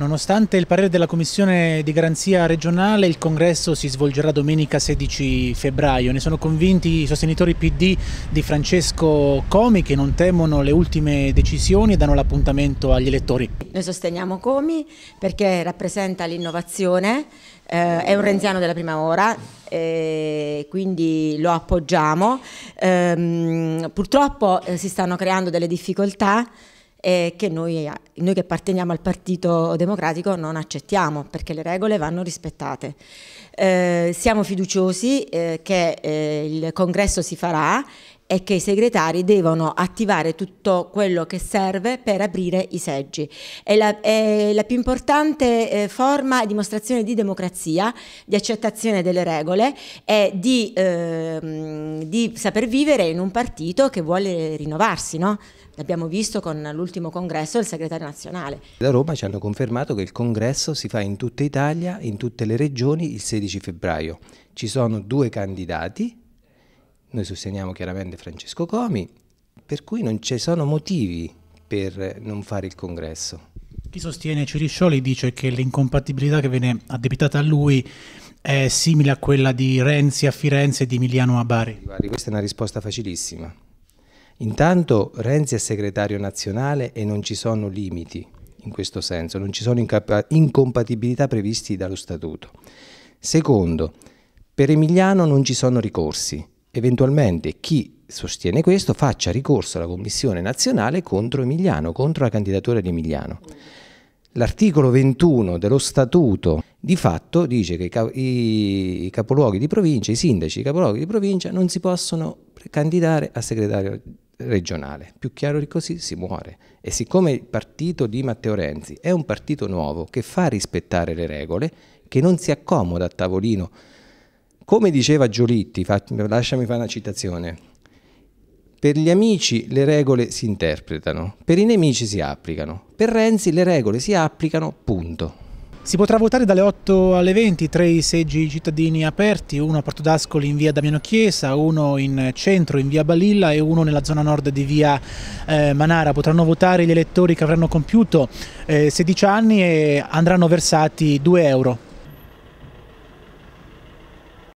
Nonostante il parere della Commissione di Garanzia regionale, il congresso si svolgerà domenica 16 febbraio. Ne sono convinti i sostenitori PD di Francesco Comi che non temono le ultime decisioni e danno l'appuntamento agli elettori. Noi sosteniamo Comi perché rappresenta l'innovazione, eh, è un renziano della prima ora, eh, quindi lo appoggiamo. Ehm, eh, purtroppo si stanno creando delle difficoltà eh, che noi noi che apparteniamo al Partito Democratico non accettiamo perché le regole vanno rispettate. Eh, siamo fiduciosi eh, che eh, il congresso si farà e che i segretari devono attivare tutto quello che serve per aprire i seggi. È la, è la più importante eh, forma e dimostrazione di democrazia, di accettazione delle regole e di, eh, di saper vivere in un partito che vuole rinnovarsi. No? L'abbiamo visto con l'ultimo congresso il segretario nazionale. Da Roma ci hanno confermato che il congresso si fa in tutta Italia, in tutte le regioni, il 16 febbraio. Ci sono due candidati, noi sosteniamo chiaramente Francesco Comi, per cui non ci sono motivi per non fare il congresso. Chi sostiene Ciriscioli dice che l'incompatibilità che viene addebitata a lui è simile a quella di Renzi a Firenze e di Emiliano a Bari. questa è una risposta facilissima. Intanto Renzi è segretario nazionale e non ci sono limiti in questo senso, non ci sono incompatibilità previsti dallo statuto. Secondo, per Emiliano non ci sono ricorsi. Eventualmente chi sostiene questo faccia ricorso alla Commissione nazionale contro Emiliano, contro la candidatura di Emiliano. L'articolo 21 dello Statuto di fatto dice che i, capoluoghi di provincia, i sindaci, i capoluoghi di provincia non si possono candidare a segretario regionale. Più chiaro di così si muore. E siccome il partito di Matteo Renzi è un partito nuovo che fa rispettare le regole, che non si accomoda a tavolino, come diceva Giolitti, lasciami fare una citazione, per gli amici le regole si interpretano, per i nemici si applicano, per Renzi le regole si applicano, punto. Si potrà votare dalle 8 alle 20, tre seggi cittadini aperti, uno a Porto d'Ascoli in via Damiano Chiesa, uno in centro in via Balilla e uno nella zona nord di via eh, Manara. Potranno votare gli elettori che avranno compiuto eh, 16 anni e andranno versati 2 euro.